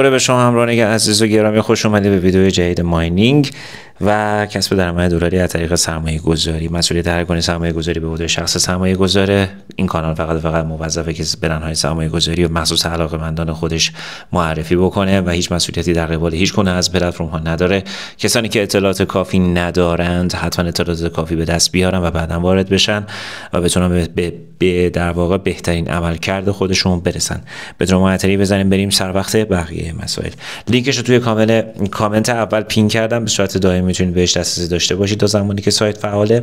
میکنه به شما همراهان عزیز و گرامی خوش اومدید به ویدیو جدید ماینینگ و کسب درآمد دلاری از طریق سرمایه گذاری مسئولیت هر گونه سرمایه گذاری به عهده شخص سرمایه گذاره این کانال فقط فقط موظفه که برندهای سرمایه گذاری و مخصوص علاقه مندان خودش معرفی بکنه و هیچ مسئولیتی در قبال هیچ کنه از پلتفرم ها نداره کسانی که اطلاعات کافی ندارند حتما اطلاعات کافی به دست بیارن و بعدا وارد بشن و بتونن به, به در واقع بهترین عملکرد خودشون برسن بدون معطلی بزنیم بریم سر وقت بقیه مسائل لینکش رو توی کامل کامنت اول پین کردم به صورت دائمی میتونید بهش دسترسی داشته باشید تا زمانی که سایت فعاله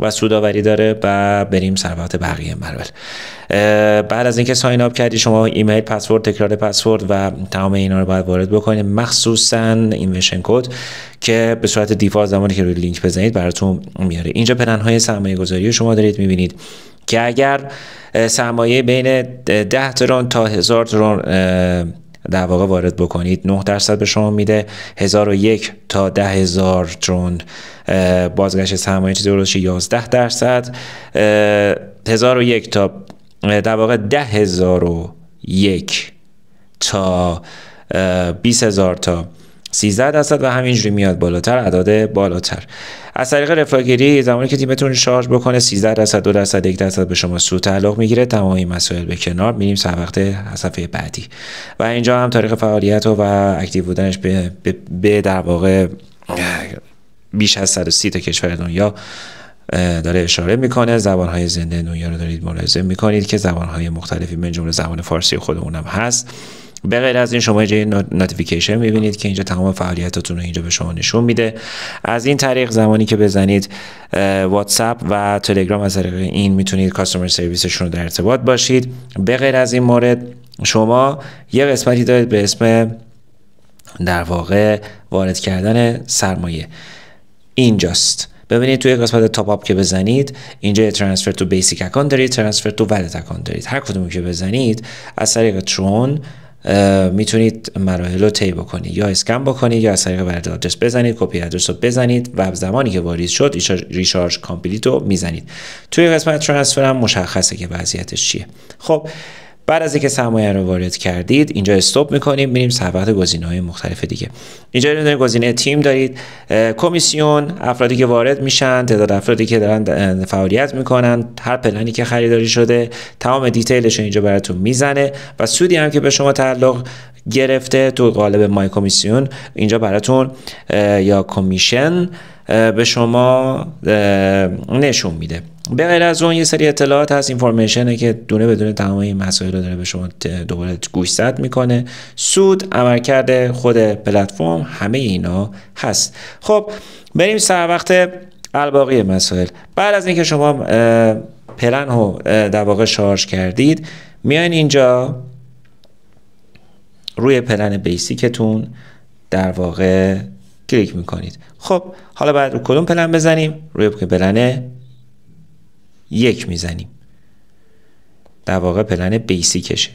و سوداوری داره و بریم وقت بقیه مرول بعد از اینکه ساین اپ کردید شما ایمیل پسورد تکرار پسورد و تمام اینا رو باید وارد بکنید مخصوصا وشن کد که به صورت دیفالت زمانی که روی لینک بزنید براتون میاره اینجا پلن های سرمایه گذاری شما دارید میبینید که اگر سرمایه بین 10 ترون تا 1000 ترون در واقع وارد بکنید 9 درصد به شما میده 1001 تا 10000 چون بازگشت سرمایه چیزی حدود 11 درصد 1001 تا در واقع 10001 تا 20000 تا 13 درصد و همینجوری میاد بالاتر اعداد بالاتر از طریق رفاگیری زمانی که تیمتون شارژ بکنه 13 درصد 2 درصد 1 درصد به شما سود تعلق میگیره تمام این مسائل به کنار میریم سر وقت صفحه بعدی و اینجا هم تاریخ فعالیت و, و اکتیو بودنش به, به, به در واقع بیش از 130 تا کشور دنیا داره اشاره میکنه زبان های زنده دنیا رو دارید ملاحظه میکنید که زبان های مختلفی من جمله زبان فارسی هم هست به غیر از این شما اینجا نوتیفیکیشن میبینید که اینجا تمام فعالیتاتون رو اینجا به شما نشون میده از این طریق زمانی که بزنید اپ و تلگرام از طریق این میتونید کاستومر سرویسشون رو در ارتباط باشید به غیر از این مورد شما یه قسمتی دارید به اسم در واقع وارد کردن سرمایه اینجاست ببینید توی قسمت تاپ اپ که بزنید اینجا ترانسفر تو بیسیک اکانت دارید ترانسفر تو ولت اکانت دارید هر کدومی که بزنید از طریق ترون میتونید مراحل رو طی بکنید یا اسکن بکنید یا از طریق ورد آدرس بزنید کپی آدرس رو بزنید و زمانی که واریز شد ریشارژ کامپلیت رو میزنید توی قسمت ترانسفر مشخصه که وضعیتش چیه خب بعد از اینکه سرمایه رو وارد کردید اینجا استوب میکنیم میریم صحبت گزینه های مختلف دیگه اینجا گزینه تیم دارید کمیسیون افرادی که وارد میشن تعداد افرادی که دارن فعالیت میکنن هر پلنی که خریداری شده تمام دیتیلش اینجا براتون میزنه و سودی هم که به شما تعلق گرفته تو قالب مای کمیسیون اینجا براتون یا کمیشن به شما نشون میده به غیر از اون یه سری اطلاعات هست اینفورمیشنه که دونه دونه تمام این مسائل رو داره به شما دوباره گوشزد میکنه سود عملکرد خود پلتفرم همه اینا هست خب بریم سر وقت الباقی مسائل بعد از اینکه شما پلن رو در واقع شارژ کردید میان اینجا روی پلن بیسیکتون در واقع کلیک میکنید خب حالا بعد رو کدوم پلن بزنیم روی پلن یک میزنیم در واقع پلن بیسیکشه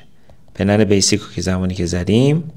پلن بیسیک که زمانی که زدیم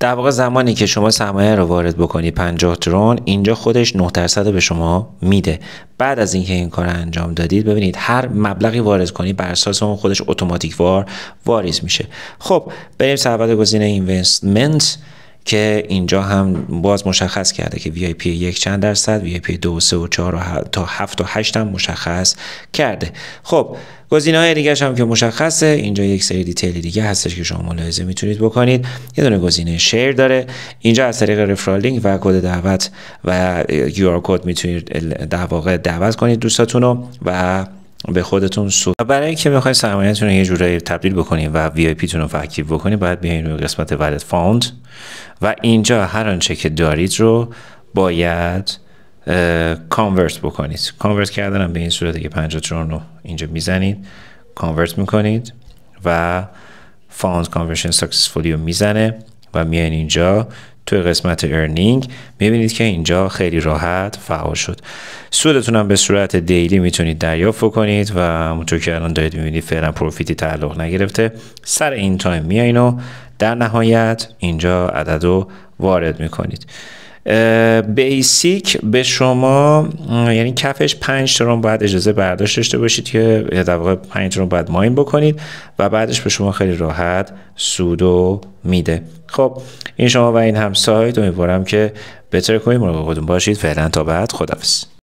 در واقع زمانی که شما سرمایه رو وارد بکنید 50 ترون اینجا خودش 9 درصد به شما میده بعد از اینکه این کار انجام دادید ببینید هر مبلغی وارد کنی بر اساس اون خودش اتوماتیک وار واریز میشه خب بریم سبد گزینه اینوستمنت که اینجا هم باز مشخص کرده که وی پی یک چند درصد وی پی دو سه و چهار و تا هفت و هشت هم مشخص کرده خب گزینه های دیگه هم که مشخصه اینجا یک سری دیتیل دیگه هستش که شما ملاحظه میتونید بکنید یه دونه گزینه شیر داره اینجا از طریق رفرال و کد دعوت و یو کد میتونید در واقع دعوت کنید دوستاتونو و به خودتون سود برای اینکه بخواید سرمایه‌تون رو یه جورایی تبدیل بکنید و وی آی پیتون رو فاکتیو بکنید باید بیاین روی قسمت ولت فاند و اینجا هر آنچه که دارید رو باید کانورت بکنید کانورت کردنم به این صورت که 50 رو اینجا میزنید کانورت میکنید و فاند کانورشن ساکسفولی رو میزنه و میان اینجا توی قسمت ارنینگ میبینید که اینجا خیلی راحت فعال شد سودتون هم به صورت دیلی میتونید دریافت کنید و همونطور که الان دارید میبینید فعلا پروفیتی تعلق نگرفته سر این تایم میایین و در نهایت اینجا عدد رو وارد میکنید بیسیک به شما یعنی کفش 5 ترون باید اجازه برداشت داشته باشید که در واقع 5 ترون باید ماین بکنید و بعدش به شما خیلی راحت سودو میده خب این شما و این سایت امیدوارم که بهتر کنید مراقب خودتون باشید فعلا تا بعد خدافظ